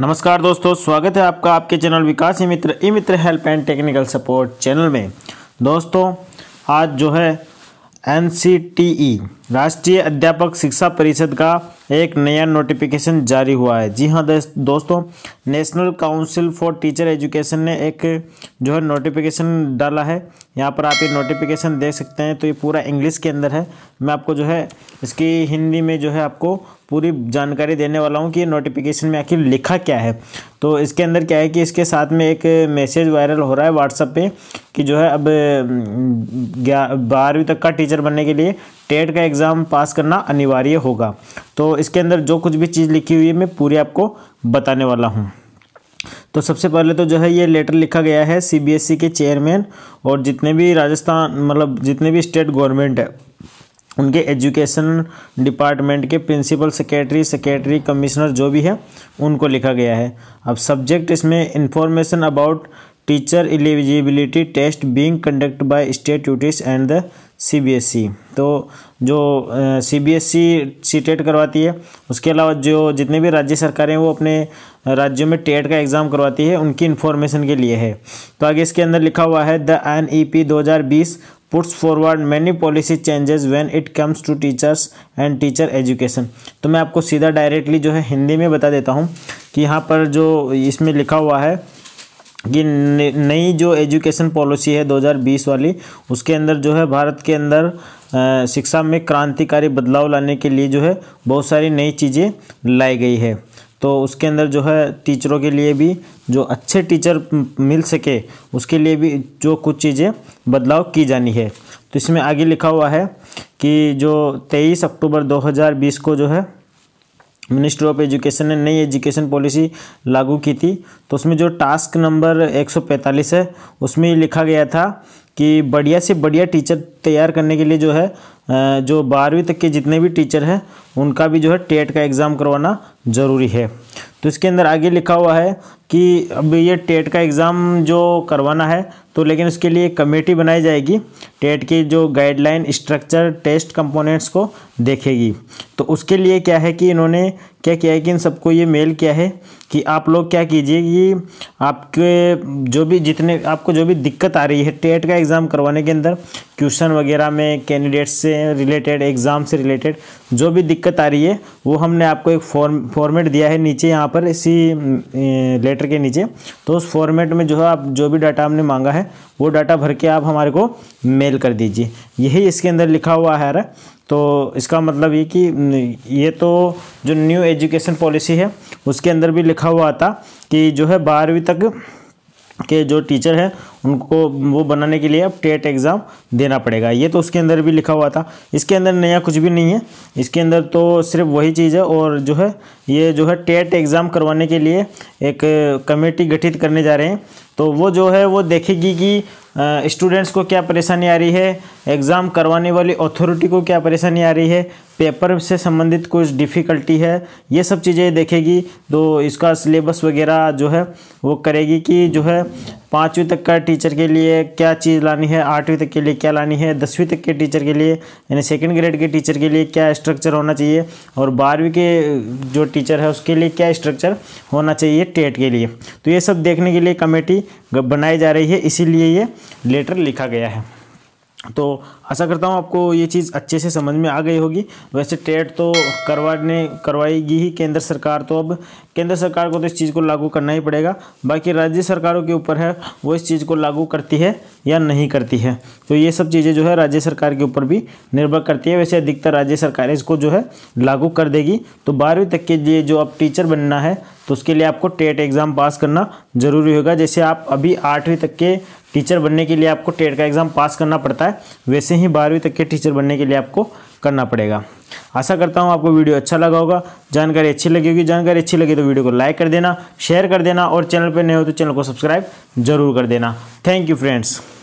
नमस्कार दोस्तों स्वागत है आपका आपके channel Vikas e Mitra e Mitra help and technical support channel में दोस्तों आज जो है एन राष्ट्रीय अध्यापक शिक्षा परिषद का एक नया नोटिफिकेशन जारी हुआ है जी हाँ दोस्तों national council for teacher education ने एक जो है नोटिफिकेशन डाला है यहाँ पर आप ये नोटिफिकेशन देख सकते हैं तो ये पूरा इंग्लिश के अंदर है मैं आपको जो है इसकी हिंदी में जो है आपको पूरी जानकारी देने वाला हूँ कि ये नोटिफिकेशन में आखिर लिखा क्या है तो इसके अंदर क्या है कि इसके साथ में एक मैसेज वायरल हो रहा है व्हाट्सअप पे कि जो है अब बारहवीं तक का टीचर बनने के लिए टेट का एग्ज़ाम पास करना अनिवार्य होगा तो इसके अंदर जो कुछ भी चीज़ लिखी हुई है मैं पूरी आपको बताने वाला हूँ तो सबसे पहले तो जो है ये लेटर लिखा गया है सीबीएसई e के चेयरमैन और जितने भी राजस्थान मतलब जितने भी स्टेट गवर्नमेंट है उनके एजुकेशन डिपार्टमेंट के प्रिंसिपल सेक्रेटरी सेक्रेटरी कमिश्नर जो भी है उनको लिखा गया है अब सब्जेक्ट इसमें information about teacher eligibility test being conduct by state UTs and the CBSE तो जो सीबीएसई सी टेट करवाती है उसके अलावा जो जितने भी राज्य सरकारें हैं वो अपने राज्यों में टेट e का एग्ज़ाम करवाती है उनकी इन्फॉर्मेशन के लिए है तो आगे इसके अंदर लिखा हुआ है द एन ई पी दो हज़ार बीस puts forward many policy changes when it comes to teachers and teacher education तो मैं आपको सीधा डायरेक्टली जो है हिंदी में बता देता हूँ कि यहाँ पर जो इसमें लिखा हुआ है कि नई जो एजुकेशन पॉलिसी है 2020 वाली उसके अंदर जो है भारत के अंदर शिक्षा में क्रांतिकारी बदलाव लाने के लिए जो है बहुत सारी नई चीज़ें लाई गई है तो उसके अंदर जो है टीचरों के लिए भी जो अच्छे टीचर मिल सके उसके लिए भी जो कुछ चीज़ें बदलाव की जानी है तो इसमें आगे लिखा हुआ है कि जो 23 अक्टूबर 2020 को जो है मिनिस्ट्री ऑफ एजुकेशन ने नई एजुकेशन पॉलिसी लागू की थी तो उसमें जो टास्क नंबर 145 है उसमें लिखा गया था कि बढ़िया से बढ़िया टीचर तैयार करने के लिए जो है जो बारहवीं तक के जितने भी टीचर हैं उनका भी जो है टेट का एग्ज़ाम करवाना ज़रूरी है तो इसके अंदर आगे लिखा हुआ है कि अब ये टेट का एग्ज़ाम जो करवाना है तो लेकिन उसके लिए कमेटी बनाई जाएगी टेट की जो गाइडलाइन स्ट्रक्चर टेस्ट कंपोनेंट्स को देखेगी तो उसके लिए क्या है कि इन्होंने क्या किया है कि इन सबको ये मेल किया है कि आप लोग क्या कीजिए कि आपके जो भी जितने आपको जो भी दिक्कत आ रही है टेट का एग्ज़ाम करवाने के अंदर क्वेश्चन वगैरह में कैंडिडेट्स से रिलेटेड एग्ज़ाम से रिलेटेड जो भी दिक्कत आ रही है वो हमने आपको एक फॉर्म फॉर्मेट दिया है नीचे यहाँ पर इसी लेटर कैलकुलेटर के नीचे तो उस फॉर्मेट में जो है आप जो भी डाटा हमने मांगा है वो डाटा भर के आप हमारे को मेल कर दीजिए यही इसके अंदर लिखा हुआ है तो इसका मतलब ये कि ये तो जो न्यू एजुकेशन पॉलिसी है उसके अंदर भी लिखा हुआ था कि जो है बारहवीं तक के जो टीचर हैं उनको वो बनाने के लिए अब टेट एग्ज़ाम देना पड़ेगा ये तो उसके अंदर भी लिखा हुआ था इसके अंदर नया कुछ भी नहीं है इसके अंदर तो सिर्फ वही चीज़ है और जो है ये जो है टेट एग्ज़ाम करवाने के लिए एक कमेटी गठित करने जा रहे हैं तो वो जो है वो देखेगी कि स्टूडेंट्स को क्या परेशानी आ रही है एग्ज़ाम करवाने वाली अथॉरिटी को क्या परेशानी आ रही है पेपर से संबंधित कुछ डिफ़िकल्टी है ये सब चीज़ें देखेगी तो इसका सिलेबस वगैरह जो है वो करेगी कि जो है पाँचवीं तक का टीचर के लिए क्या चीज़ लानी है आठवीं तक के लिए क्या लानी है दसवीं तक के टीचर के लिए यानी सेकेंड ग्रेड के टीचर के लिए क्या स्ट्रक्चर होना चाहिए और बारहवीं के जो टीचर है उसके लिए क्या स्ट्रक्चर होना चाहिए टेट के लिए तो ये सब देखने के लिए कमेटी बनाई जा रही है इसीलिए ये लेटर लिखा गया है तो आशा करता हूँ आपको ये चीज़ अच्छे से समझ में आ गई होगी वैसे टेट तो करवाने करवाएगी ही केंद्र सरकार तो अब केंद्र सरकार को तो इस चीज़ को लागू करना ही पड़ेगा बाकी राज्य सरकारों के ऊपर है वो इस चीज़ को लागू करती है या नहीं करती है तो ये सब चीज़ें जो है राज्य सरकार के ऊपर भी निर्भर करती है वैसे अधिकतर राज्य सरकार इसको जो है लागू कर देगी तो बारहवीं तक के लिए जो अब टीचर बनना है तो उसके लिए आपको टेट एग्ज़ाम पास करना ज़रूरी होगा जैसे आप अभी आठवीं तक के टीचर बनने के लिए आपको टेट का एग्ज़ाम पास करना पड़ता है वैसे ही बारहवीं तक के टीचर बनने के लिए आपको करना पड़ेगा आशा करता हूँ आपको वीडियो अच्छा लगा होगा जानकारी अच्छी लगी होगी जानकारी अच्छी लगी तो वीडियो को लाइक कर देना शेयर कर देना और चैनल पर नए हो तो चैनल को सब्सक्राइब जरूर कर देना थैंक यू फ्रेंड्स